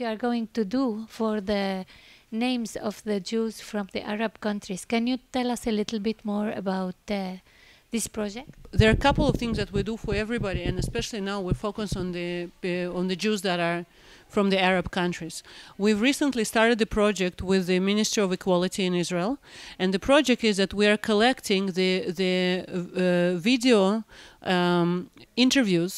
you are going to do for the names of the Jews from the Arab countries. Can you tell us a little bit more about uh, this project? There are a couple of things that we do for everybody, and especially now we focus on the uh, on the Jews that are from the Arab countries. We've recently started the project with the Ministry of Equality in Israel, and the project is that we are collecting the the uh, video um, interviews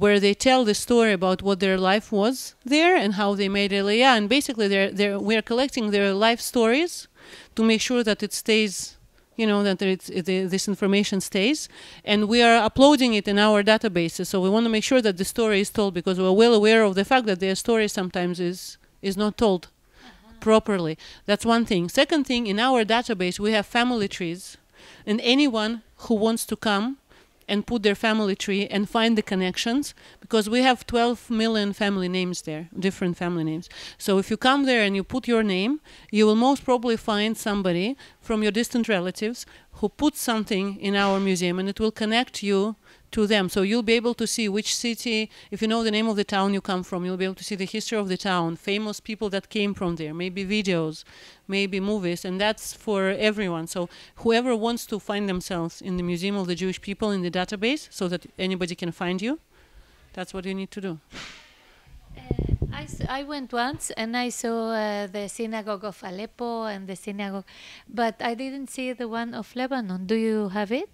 where they tell the story about what their life was there and how they made LA. And basically, they're, they're, we're collecting their life stories to make sure that it stays, you know, that it, this information stays. And we are uploading it in our databases. So we want to make sure that the story is told because we're well aware of the fact that their story sometimes is, is not told properly. That's one thing. Second thing, in our database, we have family trees. And anyone who wants to come and put their family tree and find the connections because we have 12 million family names there, different family names. So if you come there and you put your name, you will most probably find somebody from your distant relatives who put something in our museum and it will connect you to them. So you'll be able to see which city, if you know the name of the town you come from, you'll be able to see the history of the town, famous people that came from there, maybe videos, maybe movies, and that's for everyone. So whoever wants to find themselves in the Museum of the Jewish People in the database so that anybody can find you, that's what you need to do. I, I went once and I saw uh, the synagogue of Aleppo and the synagogue, but I didn't see the one of Lebanon. Do you have it?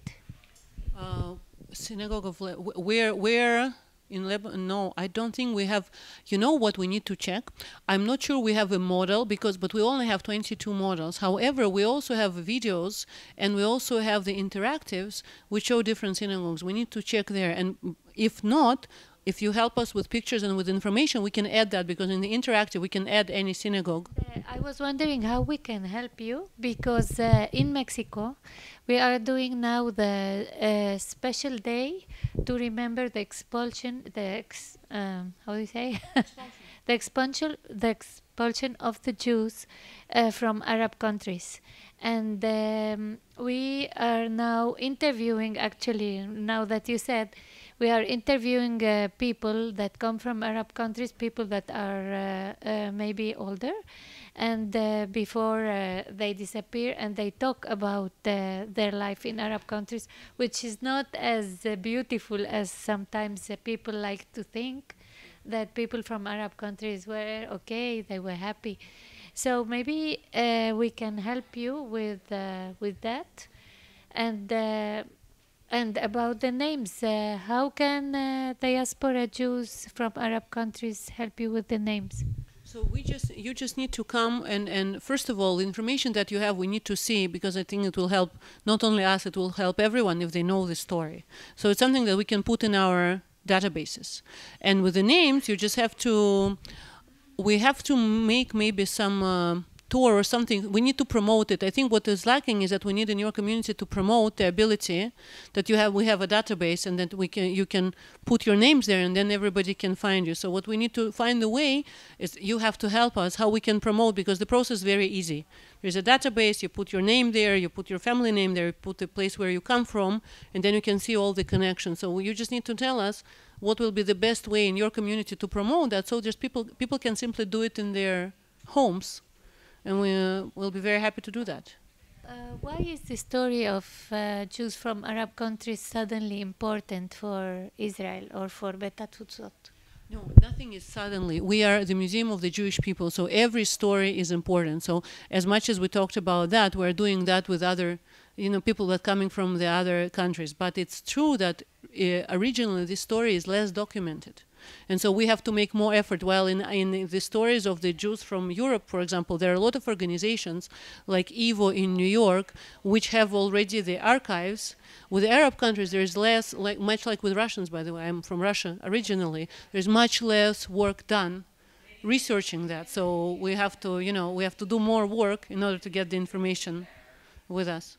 Uh, synagogue of where where in Lebanon? No, I don't think we have. You know what we need to check? I'm not sure we have a model because, but we only have 22 models. However, we also have videos and we also have the interactives which show different synagogues. We need to check there, and if not, if you help us with pictures and with information, we can add that because in the interactive we can add any synagogue. Uh, I was wondering how we can help you because uh, in Mexico we are doing now the uh, special day to remember the expulsion, the ex, um, how do you say, the expulsion, the expulsion of the Jews uh, from Arab countries and um, we are now interviewing actually now that you said we are interviewing uh, people that come from Arab countries, people that are uh, uh maybe older, and uh, before uh, they disappear, and they talk about their life in Arab countries, which is not as beautiful as sometimes people like to think. That people from Arab countries were okay, they were happy. So maybe uh, we can help you with uh, with that, and uh, and about the names, uh, how can uh, diaspora Jews from Arab countries help you with the names? So we just you just need to come and and first of all the information that you have we need to see because I think it will help not only us it will help everyone if they know the story. So it's something that we can put in our databases. And with the names you just have to we have to make maybe some uh, tour or something, we need to promote it. I think what is lacking is that we need in your community to promote the ability that you have. We have a database, and that we can you can put your names there, and then everybody can find you. So what we need to find a way is you have to help us how we can promote because the process is very easy. There's a database. You put your name there. You put your family name there. You put the place where you come from, and then you can see all the connections. So you just need to tell us what will be the best way in your community to promote that so just people people can simply do it in their homes and we uh, will be very happy to do that. Uh, why is the story of uh, Jews from Arab countries suddenly important for Israel or for Beta No, nothing is suddenly. We are the Museum of the Jewish People, so every story is important. So as much as we talked about that, we're doing that with other, you know, people that coming from the other countries. But it's true that uh, originally this story is less documented. And so we have to make more effort. Well, in, in the stories of the Jews from Europe, for example, there are a lot of organizations like EVO in New York, which have already the archives. With Arab countries, there is less, like, much like with Russians, by the way, I'm from Russia originally, there's much less work done researching that. So we have to, you know, we have to do more work in order to get the information with us.